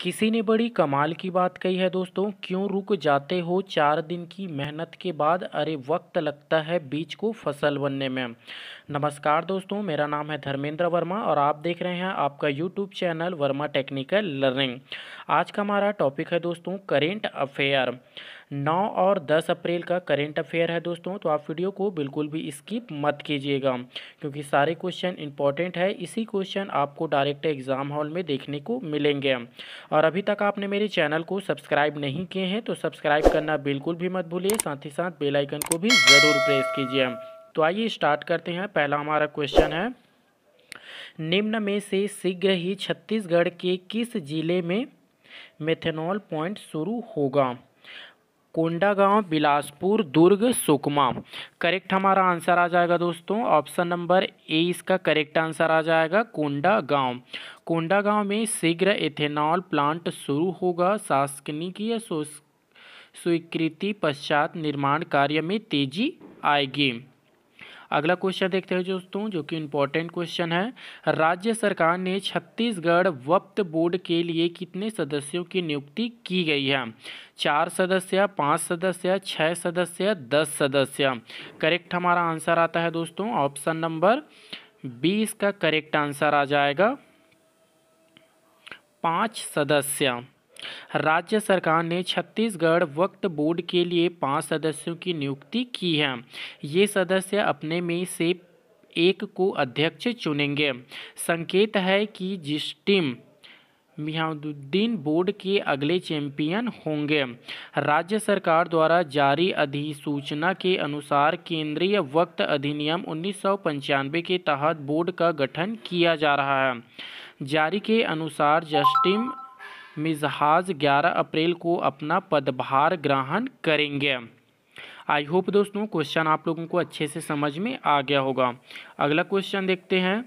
किसी ने बड़ी कमाल की बात कही है दोस्तों क्यों रुक जाते हो चार दिन की मेहनत के बाद अरे वक्त लगता है बीज को फसल बनने में नमस्कार दोस्तों मेरा नाम है धर्मेंद्र वर्मा और आप देख रहे हैं आपका YouTube channel Verma technical learning आज का हमारा टॉपिक है दोस्तों करेंट अफेयर नौ और दस अप्रैल का करेंट अफेयर है दोस्तों तो आप वीडियो को बिल्कुल भी स्किप मत कीजिएगा क्योंकि सारे क्वेश्चन इंपॉर्टेंट है इसी क्वेश्चन आपको डायरेक्ट एग्ज़ाम हॉल में देखने को मिलेंगे और अभी तक आपने मेरे चैनल को सब्सक्राइब नहीं किए हैं तो सब्सक्राइब करना बिल्कुल भी मत भूलिए साथ ही साथ बेलाइकन को भी ज़रूर प्रेस कीजिए तो आइए स्टार्ट करते हैं पहला हमारा क्वेश्चन है निम्न में से शीघ्र ही छत्तीसगढ़ के किस जिले में मेथेनॉल पॉइंट शुरू होगा कोंडागांव बिलासपुर दुर्ग सुकमा करेक्ट हमारा आंसर आ जाएगा दोस्तों ऑप्शन नंबर ए इसका करेक्ट आंसर आ जाएगा कोंडागांव कोंडागांव में शीघ्र एथेनॉल प्लांट शुरू होगा शासकीय स्वीकृति पश्चात निर्माण कार्य में तेजी आएगी अगला क्वेश्चन देखते हैं दोस्तों जो कि इम्पोर्टेंट क्वेश्चन है राज्य सरकार ने छत्तीसगढ़ वक्त बोर्ड के लिए कितने सदस्यों की नियुक्ति की गई है चार सदस्य पाँच सदस्य छः सदस्य दस सदस्य करेक्ट हमारा आंसर आता है दोस्तों ऑप्शन नंबर बी इसका करेक्ट आंसर आ जाएगा पाँच सदस्य राज्य सरकार ने छत्तीसगढ़ वक्त बोर्ड के लिए पाँच सदस्यों की नियुक्ति की है ये सदस्य अपने में से एक को अध्यक्ष चुनेंगे संकेत है कि जिस टीम मियादुद्दीन बोर्ड के अगले चैंपियन होंगे राज्य सरकार द्वारा जारी अधिसूचना के अनुसार केंद्रीय वक्त अधिनियम उन्नीस के तहत बोर्ड का गठन किया जा रहा है जारी के अनुसार जस्टिम मिजहाज 11 अप्रैल को अपना पदभार ग्रहण करेंगे आई होप दोस्तों क्वेश्चन आप लोगों को अच्छे से समझ में आ गया होगा अगला क्वेश्चन देखते हैं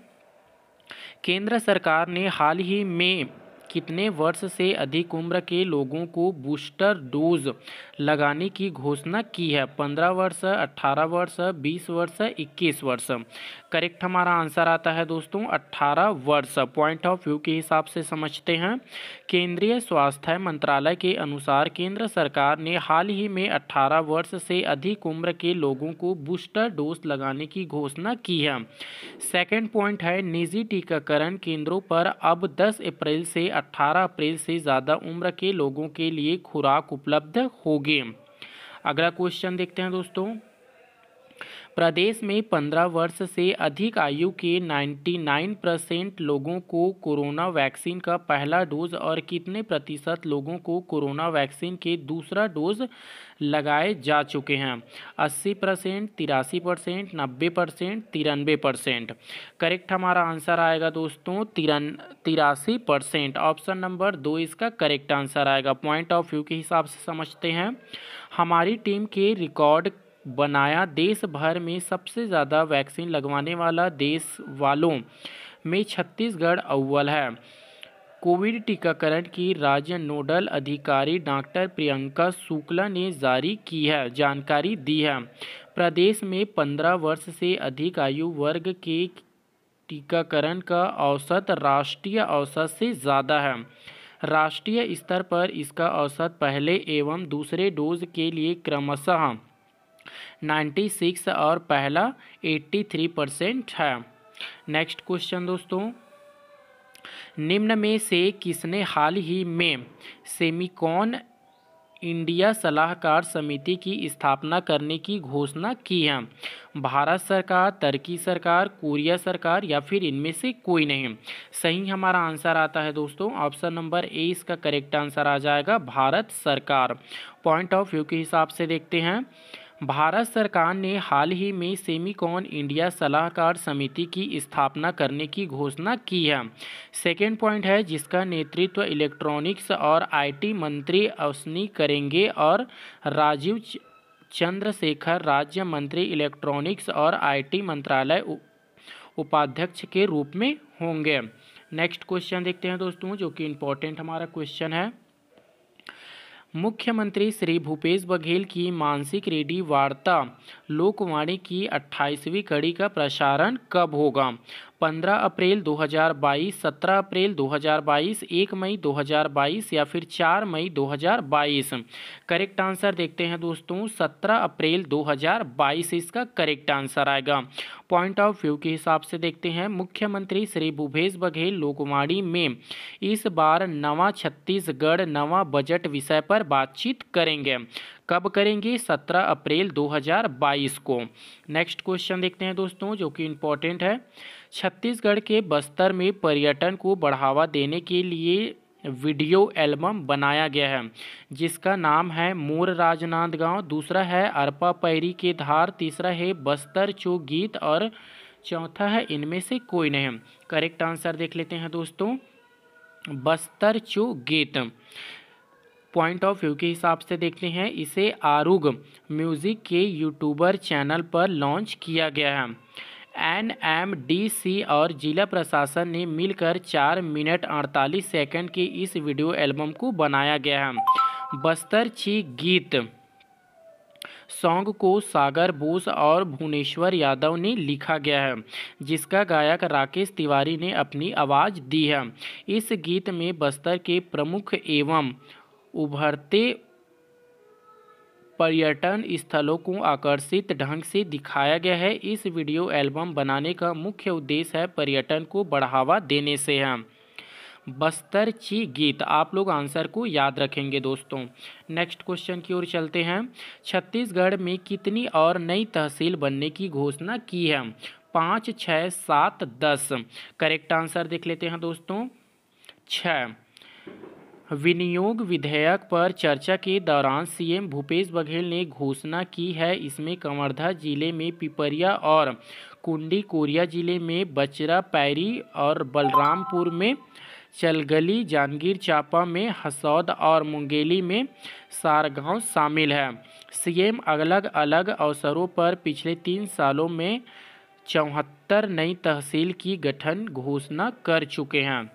केंद्र सरकार ने हाल ही में कितने वर्ष से अधिक उम्र के लोगों को बूस्टर डोज लगाने की घोषणा की है पंद्रह वर्ष अट्ठारह वर्ष बीस वर्ष इक्कीस वर्ष करेक्ट हमारा आंसर आता है दोस्तों अट्ठारह वर्ष पॉइंट ऑफ व्यू के हिसाब से समझते हैं केंद्रीय स्वास्थ्य मंत्रालय के अनुसार केंद्र सरकार ने हाल ही में अट्ठारह वर्ष से अधिक उम्र के लोगों को बूस्टर डोज लगाने की घोषणा की है सेकेंड पॉइंट है निजी टीकाकरण केंद्रों पर अब दस अप्रैल से 18 अप्रैल से ज़्यादा उम्र के लोगों के लिए खुराक उपलब्ध होगी अगला क्वेश्चन देखते हैं दोस्तों प्रदेश में पंद्रह वर्ष से अधिक आयु के नाइन्टी नाइन परसेंट लोगों को कोरोना वैक्सीन का पहला डोज और कितने प्रतिशत लोगों को कोरोना वैक्सीन के दूसरा डोज लगाए जा चुके हैं अस्सी परसेंट तिरासी परसेंट नब्बे परसेंट तिरानबे परसेंट करेक्ट हमारा आंसर आएगा दोस्तों तिरन तिरासी परसेंट ऑप्शन नंबर दो इसका करेक्ट आंसर आएगा पॉइंट ऑफ व्यू के हिसाब से समझते हैं हमारी टीम के रिकॉर्ड बनाया देश भर में सबसे ज़्यादा वैक्सीन लगवाने वाला देश वालों में छत्तीसगढ़ अव्वल है कोविड टीकाकरण की राज्य नोडल अधिकारी डॉक्टर प्रियंका शुक्ला ने जारी की है जानकारी दी है प्रदेश में पंद्रह वर्ष से अधिक आयु वर्ग के टीकाकरण का औसत राष्ट्रीय औसत से ज़्यादा है राष्ट्रीय स्तर पर इसका औसत पहले एवं दूसरे डोज के लिए क्रमशः नाइन्टी सिक्स और पहला एट्टी थ्री परसेंट है नेक्स्ट क्वेश्चन दोस्तों निम्न में से किसने हाल ही में सेमिकॉन इंडिया सलाहकार समिति की स्थापना करने की घोषणा की है भारत सरकार तुर्की सरकार कोरिया सरकार या फिर इनमें से कोई नहीं सही हमारा आंसर आता है दोस्तों ऑप्शन नंबर ए इसका करेक्ट आंसर आ जाएगा भारत सरकार पॉइंट ऑफ व्यू के हिसाब से देखते हैं भारत सरकार ने हाल ही में सेमीकॉन इंडिया सलाहकार समिति की स्थापना करने की घोषणा की है सेकेंड पॉइंट है जिसका नेतृत्व इलेक्ट्रॉनिक्स और आईटी मंत्री अवसनी करेंगे और राजीव चंद्रशेखर राज्य मंत्री इलेक्ट्रॉनिक्स और आईटी मंत्रालय उपाध्यक्ष के रूप में होंगे नेक्स्ट क्वेश्चन देखते हैं दोस्तों जो कि इम्पोर्टेंट हमारा क्वेश्चन है मुख्यमंत्री श्री भूपेश बघेल की मानसिक रेडी वार्ता लोकवाणी की 28वीं कड़ी का प्रसारण कब होगा 15 अप्रैल 2022, 17 अप्रैल 2022, 1 मई 2022 या फिर 4 मई 2022 करेक्ट आंसर देखते हैं दोस्तों 17 अप्रैल 2022 इसका करेक्ट आंसर आएगा पॉइंट ऑफ व्यू के हिसाब से देखते हैं मुख्यमंत्री श्री भूपेश बघेल लोकवाणी में इस बार नवा छत्तीसगढ़ नवा बजट विषय पर बातचीत करेंगे कब करेंगे 17 अप्रैल 2022 को नेक्स्ट क्वेश्चन देखते हैं दोस्तों जो कि इम्पोर्टेंट है छत्तीसगढ़ के बस्तर में पर्यटन को बढ़ावा देने के लिए वीडियो एल्बम बनाया गया है जिसका नाम है मोर राजनांद दूसरा है अरपा पैरी के धार तीसरा है बस्तर चो गीत और चौथा है इनमें से कोई नहीं करेक्ट आंसर देख लेते हैं दोस्तों बस्तर चो गीत पॉइंट ऑफ व्यू के हिसाब से देखते हैं इसे आरुग म्यूज़िक के यूट्यूबर चैनल पर लॉन्च किया गया है एन एम डी सी और जिला प्रशासन ने मिलकर चार मिनट अड़तालीस सेकंड के इस वीडियो एल्बम को बनाया गया है बस्तर छी गीत सॉन्ग को सागर बोस और भुवनेश्वर यादव ने लिखा गया है जिसका गायक राकेश तिवारी ने अपनी आवाज़ दी है इस गीत में बस्तर के प्रमुख एवं उभरते पर्यटन स्थलों को आकर्षित ढंग से दिखाया गया है इस वीडियो एल्बम बनाने का मुख्य उद्देश्य है पर्यटन को बढ़ावा देने से है बस्तर ची गीत आप लोग आंसर को याद रखेंगे दोस्तों नेक्स्ट क्वेश्चन की ओर चलते हैं छत्तीसगढ़ में कितनी और नई तहसील बनने की घोषणा की है पाँच छः सात दस करेक्ट आंसर देख लेते हैं दोस्तों छः विनियोग विधेयक पर चर्चा के दौरान सीएम भूपेश बघेल ने घोषणा की है इसमें कवर्धा जिले में पिपरिया और कुंडी कोरिया जिले में बचरा पैरी और बलरामपुर में चलगली जांगीर चांपा में हसौद और मुंगेली में सारगांव शामिल है सीएम अलग अलग अवसरों पर पिछले तीन सालों में चौहत्तर नई तहसील की गठन घोषणा कर चुके हैं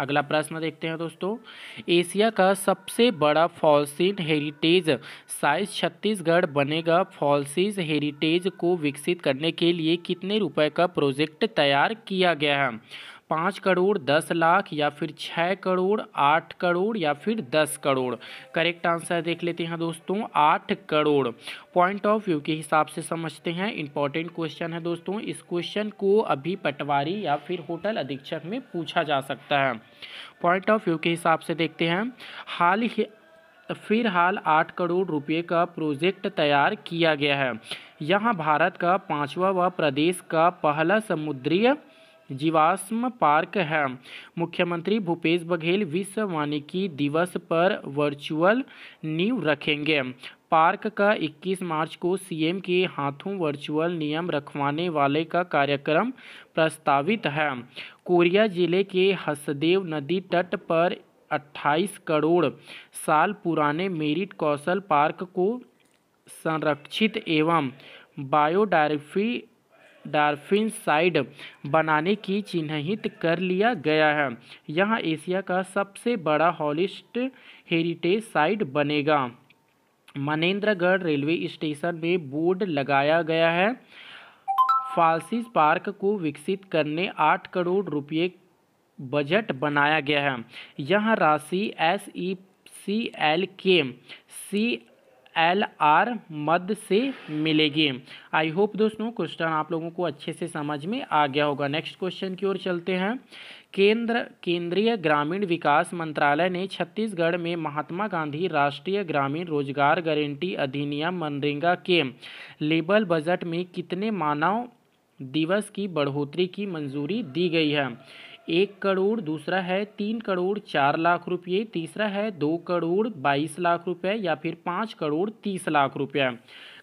अगला प्रश्न देखते हैं दोस्तों एशिया का सबसे बड़ा फॉल्सिन हेरिटेज साइज छत्तीसगढ़ बनेगा फॉल्सिस हेरिटेज को विकसित करने के लिए कितने रुपए का प्रोजेक्ट तैयार किया गया है पाँच करोड़ दस लाख या फिर छः करोड़ आठ करोड़ या फिर दस करोड़ करेक्ट आंसर देख लेते हैं दोस्तों आठ करोड़ पॉइंट ऑफ व्यू के हिसाब से समझते हैं इंपॉर्टेंट क्वेश्चन है दोस्तों इस क्वेश्चन को अभी पटवारी या फिर होटल अधीक्षक में पूछा जा सकता है पॉइंट ऑफ व्यू के हिसाब से देखते हैं हाल ही फिर हाल आठ करोड़ रुपए का प्रोजेक्ट तैयार किया गया है यह भारत का पांचवा व प्रदेश का पहला समुद्रीय जीवाश्म पार्क है मुख्यमंत्री भूपेश बघेल विश्व वानिकी दिवस पर वर्चुअल नींव रखेंगे पार्क का 21 मार्च को सीएम के हाथों वर्चुअल नियम रखवाने वाले का कार्यक्रम प्रस्तावित है कोरिया जिले के हसदेव नदी तट पर 28 करोड़ साल पुराने मेरिट कौशल पार्क को संरक्षित एवं बायोडायवर्सिटी साइड बनाने की चिन्हित कर लिया गया है यह एशिया का सबसे बड़ा हॉलिस्ट हेरिटेज साइट बनेगा मनेंद्रगढ़ रेलवे स्टेशन में बोर्ड लगाया गया है फालसिस पार्क को विकसित करने आठ करोड़ रुपये बजट बनाया गया है यह राशि एस ई सी एल के सी एल आर मद से मिलेगी आई होप दोस्तों क्वेश्चन आप लोगों को अच्छे से समझ में आ गया होगा नेक्स्ट क्वेश्चन की ओर चलते हैं केंद्र केंद्रीय ग्रामीण विकास मंत्रालय ने छत्तीसगढ़ में महात्मा गांधी राष्ट्रीय ग्रामीण रोजगार गारंटी अधिनियम मनरेगा के लेबल बजट में कितने मानव दिवस की बढ़ोतरी की मंजूरी दी गई है एक करोड़ दूसरा है तीन करोड़ चार लाख रुपये तीसरा है दो करोड़ बाईस लाख रुपये या फिर पाँच करोड़ तीस लाख रुपये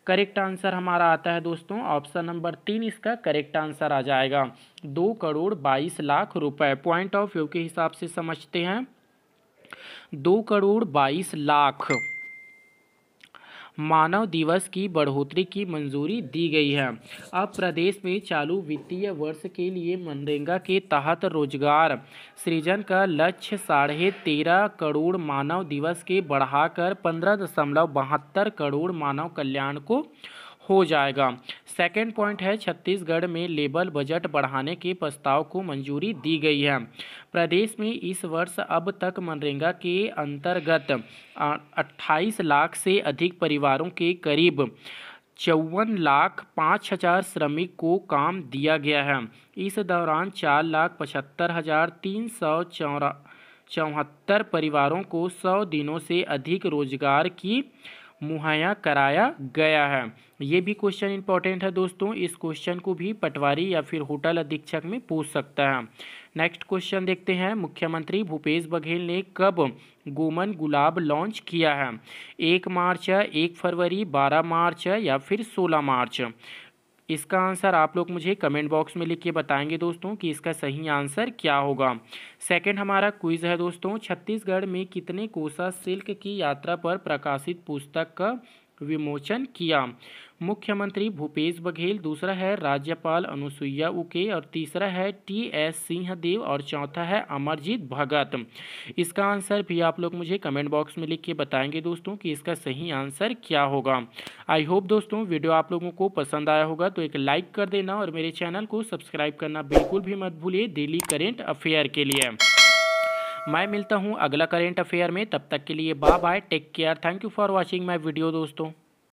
करेक्ट आंसर हमारा आता है दोस्तों ऑप्शन नंबर तीन इसका करेक्ट आंसर आ जाएगा दो करोड़ बाईस लाख रुपये पॉइंट ऑफ व्यू के हिसाब से समझते हैं दो करोड़ बाईस लाख मानव दिवस की बढ़ोतरी की मंजूरी दी गई है अब प्रदेश में चालू वित्तीय वर्ष के लिए मनरेगा के तहत रोजगार सृजन का लक्ष्य साढ़े तेरह करोड़ मानव दिवस के बढ़ाकर पंद्रह दशमलव बहत्तर करोड़ मानव कल्याण को हो जाएगा सेकेंड पॉइंट है छत्तीसगढ़ में लेबल बजट बढ़ाने के प्रस्ताव को मंजूरी दी गई है प्रदेश में इस वर्ष अब तक मनरेगा के अंतर्गत 28 लाख से अधिक परिवारों के करीब चौवन लाख पाँच हजार श्रमिक को काम दिया गया है इस दौरान चार लाख पचहत्तर हजार तीन सौ चौरा चौहत्तर परिवारों को सौ दिनों से अधिक रोजगार की मुहैया कराया गया है ये भी क्वेश्चन इंपॉर्टेंट है दोस्तों इस क्वेश्चन को भी पटवारी या फिर होटल अधीक्षक में पूछ सकता है नेक्स्ट क्वेश्चन देखते हैं मुख्यमंत्री भूपेश बघेल ने कब गोमन गुलाब लॉन्च किया है एक मार्च एक फरवरी बारह मार्च या फिर सोलह मार्च इसका आंसर आप लोग मुझे कमेंट बॉक्स में लिख के बताएंगे दोस्तों कि इसका सही आंसर क्या होगा सेकंड हमारा क्विज है दोस्तों छत्तीसगढ़ में कितने कोसा सिल्क की यात्रा पर प्रकाशित पुस्तक का विमोचन किया मुख्यमंत्री भूपेश बघेल दूसरा है राज्यपाल अनुसुईया उके और तीसरा है टी एस सिंहदेव और चौथा है अमरजीत भगत इसका आंसर भी आप लोग मुझे कमेंट बॉक्स में लिख के बताएंगे दोस्तों कि इसका सही आंसर क्या होगा आई होप दोस्तों वीडियो आप लोगों को पसंद आया होगा तो एक लाइक कर देना और मेरे चैनल को सब्सक्राइब करना बिल्कुल भी मत भूलिए डेली करेंट अफेयर के लिए मैं मिलता हूँ अगला करेंट अफेयर में तब तक के लिए bye bye take care thank you for watching my video दोस्तों